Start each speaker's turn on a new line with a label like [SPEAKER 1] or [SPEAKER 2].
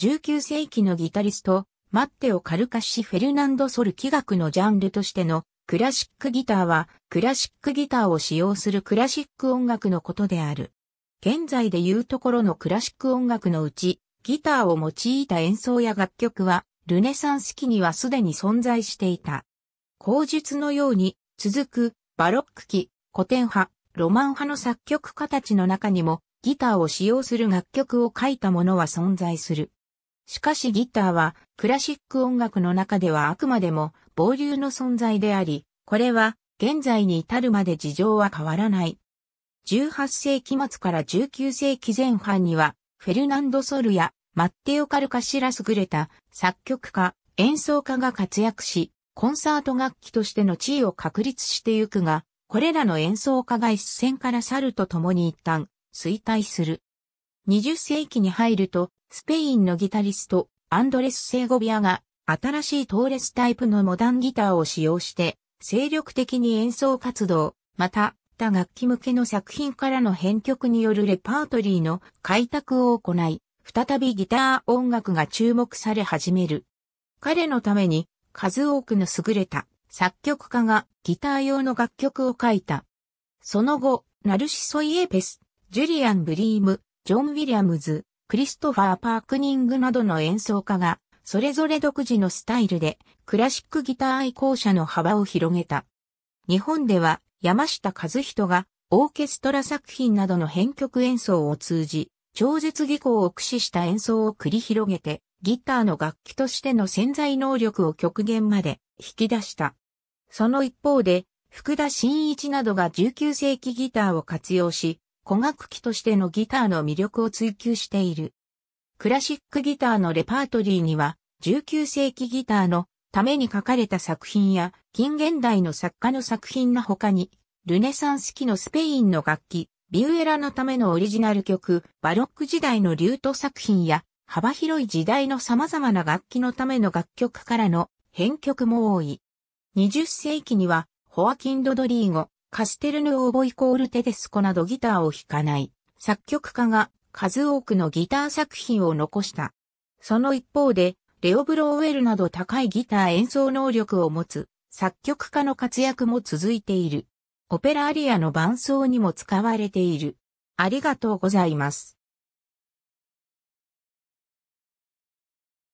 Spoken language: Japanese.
[SPEAKER 1] 19世紀のギタリスト、マッテオ・カルカシ・フェルナンド・ソル器楽のジャンルとしてのクラシックギターは、クラシックギターを使用するクラシック音楽のことである。現在でいうところのクラシック音楽のうち、ギターを用いた演奏や楽曲は、ルネサンス期にはすでに存在していた。口述のように、続く、バロック期、古典派、ロマン派の作曲家たちの中にも、ギターを使用する楽曲を書いたものは存在する。しかしギターはクラシック音楽の中ではあくまでも傍流の存在であり、これは現在に至るまで事情は変わらない。18世紀末から19世紀前半には、フェルナンド・ソルやマッテオ・カルカシら優れた作曲家、演奏家が活躍し、コンサート楽器としての地位を確立してゆくが、これらの演奏家が一線から去るとともに一旦衰退する。20世紀に入ると、スペインのギタリスト、アンドレス・セーゴビアが、新しいトーレスタイプのモダンギターを使用して、精力的に演奏活動、また、他楽器向けの作品からの編曲によるレパートリーの開拓を行い、再びギター音楽が注目され始める。彼のために、数多くの優れた作曲家がギター用の楽曲を書いた。その後、ナルシソイエペス、ジュリアン・ブリーム、ジョン・ウィリアムズ、クリストファー・パークニングなどの演奏家が、それぞれ独自のスタイルで、クラシックギター愛好者の幅を広げた。日本では、山下和人が、オーケストラ作品などの編曲演奏を通じ、超絶技巧を駆使した演奏を繰り広げて、ギターの楽器としての潜在能力を極限まで引き出した。その一方で、福田真一などが19世紀ギターを活用し、古楽器としてのギターの魅力を追求している。クラシックギターのレパートリーには、19世紀ギターのために書かれた作品や、近現代の作家の作品の他に、ルネサンス期のスペインの楽器、ビューエラのためのオリジナル曲、バロック時代のリュート作品や、幅広い時代の様々な楽器のための楽曲からの編曲も多い。20世紀には、ホアキン・ドドリーゴ、カステルヌオーボイコールテデスコなどギターを弾かない作曲家が数多くのギター作品を残した。その一方で、レオ・ブローウェルなど高いギター演奏能力を持つ作曲家の活躍も続いている。オペラアリアの伴奏にも使われている。ありがとうございます。